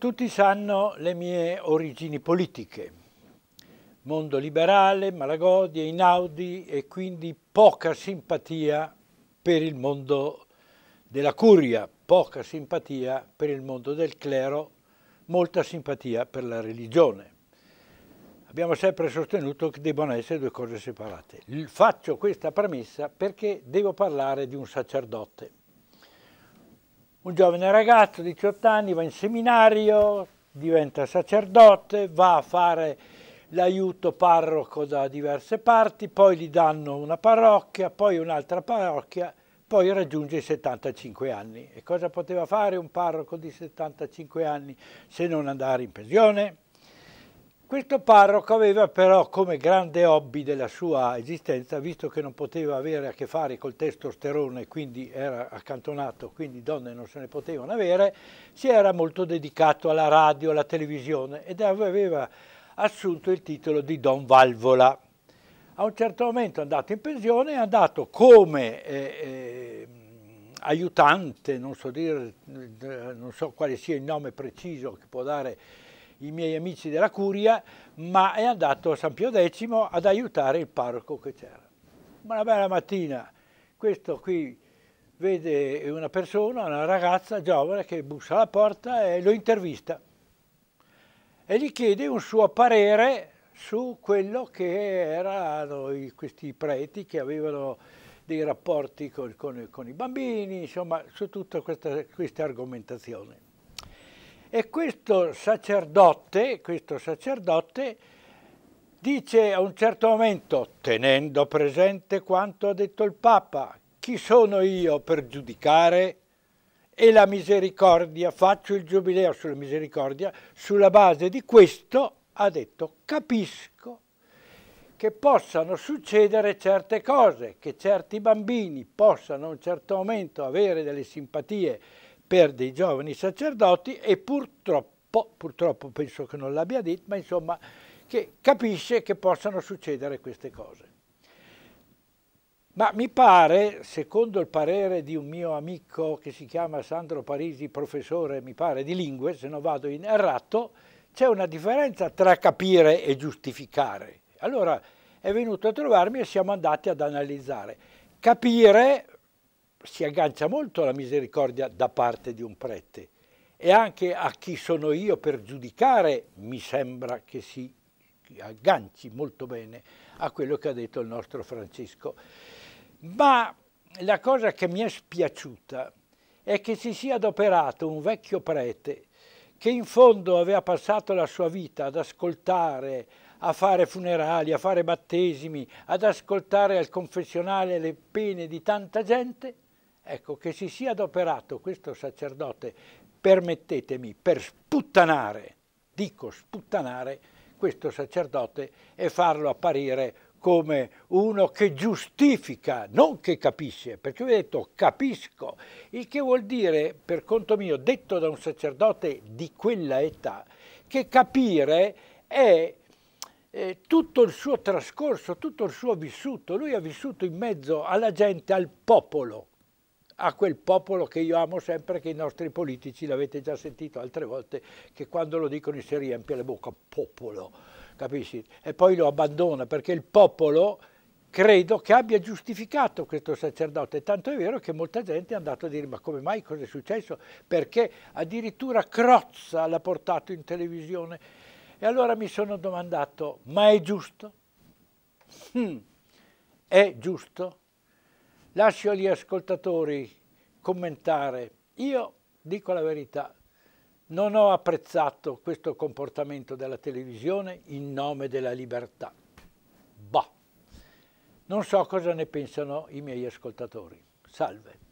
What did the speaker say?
Tutti sanno le mie origini politiche, mondo liberale, Malagodi, Einaudi e quindi poca simpatia per il mondo della curia, poca simpatia per il mondo del clero, molta simpatia per la religione. Abbiamo sempre sostenuto che debbano essere due cose separate. Faccio questa premessa perché devo parlare di un sacerdote un giovane ragazzo, 18 anni, va in seminario, diventa sacerdote, va a fare l'aiuto parroco da diverse parti, poi gli danno una parrocchia, poi un'altra parrocchia, poi raggiunge i 75 anni. E cosa poteva fare un parroco di 75 anni se non andare in pensione? Questo parroco aveva però come grande hobby della sua esistenza, visto che non poteva avere a che fare col testosterone, quindi era accantonato, quindi donne non se ne potevano avere, si era molto dedicato alla radio, alla televisione ed aveva assunto il titolo di Don Valvola. A un certo momento è andato in pensione, e è andato come eh, eh, aiutante, non so, dire, non so quale sia il nome preciso che può dare i miei amici della curia, ma è andato a San Pio X ad aiutare il parroco che c'era. una bella mattina, questo qui vede una persona, una ragazza giovane che bussa alla porta e lo intervista e gli chiede un suo parere su quello che erano questi preti che avevano dei rapporti con, con, con i bambini, insomma, su tutta questa, questa argomentazione. E questo sacerdote, questo sacerdote dice a un certo momento, tenendo presente quanto ha detto il Papa, chi sono io per giudicare? E la misericordia, faccio il giubileo sulla misericordia, sulla base di questo ha detto capisco che possano succedere certe cose, che certi bambini possano a un certo momento avere delle simpatie per dei giovani sacerdoti e purtroppo, purtroppo penso che non l'abbia detto, ma insomma che capisce che possano succedere queste cose. Ma mi pare, secondo il parere di un mio amico che si chiama Sandro Parisi, professore, mi pare, di lingue, se non vado in errato, c'è una differenza tra capire e giustificare. Allora è venuto a trovarmi e siamo andati ad analizzare. Capire si aggancia molto alla misericordia da parte di un prete e anche a chi sono io per giudicare mi sembra che si agganci molto bene a quello che ha detto il nostro Francesco. Ma la cosa che mi è spiaciuta è che si sia adoperato un vecchio prete che in fondo aveva passato la sua vita ad ascoltare, a fare funerali, a fare battesimi, ad ascoltare al confessionale le pene di tanta gente Ecco, che si sia adoperato questo sacerdote, permettetemi, per sputtanare, dico sputtanare, questo sacerdote e farlo apparire come uno che giustifica, non che capisce, perché vi ho detto capisco, il che vuol dire, per conto mio, detto da un sacerdote di quella età, che capire è eh, tutto il suo trascorso, tutto il suo vissuto, lui ha vissuto in mezzo alla gente, al popolo, a quel popolo che io amo sempre, che i nostri politici, l'avete già sentito altre volte, che quando lo dicono si riempie la bocca, popolo, capisci? E poi lo abbandona perché il popolo credo che abbia giustificato questo sacerdote, tanto è vero che molta gente è andata a dire ma come mai, cosa è successo? Perché addirittura Crozza l'ha portato in televisione. E allora mi sono domandato, ma è giusto? Hmm, è giusto? Lascio agli ascoltatori commentare. Io dico la verità, non ho apprezzato questo comportamento della televisione in nome della libertà. Bah! Non so cosa ne pensano i miei ascoltatori. Salve!